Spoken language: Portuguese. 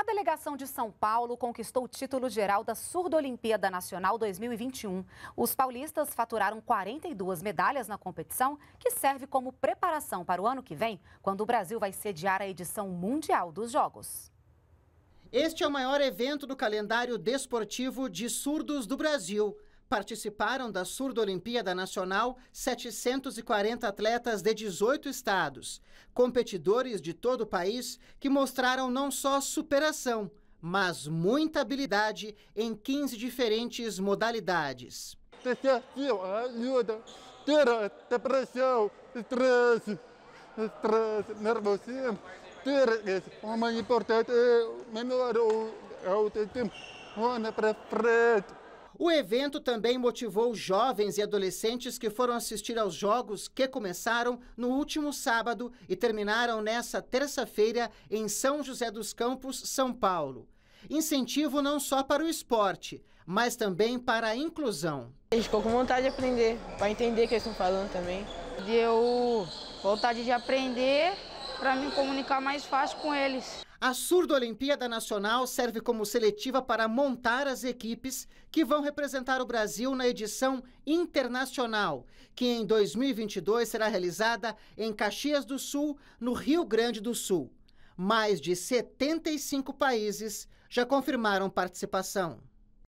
A delegação de São Paulo conquistou o título geral da Surdo-Olimpíada Nacional 2021. Os paulistas faturaram 42 medalhas na competição, que serve como preparação para o ano que vem, quando o Brasil vai sediar a edição mundial dos Jogos. Este é o maior evento do calendário desportivo de surdos do Brasil participaram da Surdo-Olimpíada Nacional 740 atletas de 18 estados, competidores de todo o país que mostraram não só superação, mas muita habilidade em 15 diferentes modalidades. Deserção, ajuda, tira depressão, estresse, estresse, nervosismo, tira O mais importante é melhorar o, o tempo, anda para frente. O evento também motivou jovens e adolescentes que foram assistir aos jogos que começaram no último sábado e terminaram nesta terça-feira em São José dos Campos, São Paulo. Incentivo não só para o esporte, mas também para a inclusão. A gente ficou com vontade de aprender, para entender o que eles estão falando também. Deu vontade de aprender para me comunicar mais fácil com eles. A Surdo Olimpíada Nacional serve como seletiva para montar as equipes que vão representar o Brasil na edição internacional, que em 2022 será realizada em Caxias do Sul, no Rio Grande do Sul. Mais de 75 países já confirmaram participação.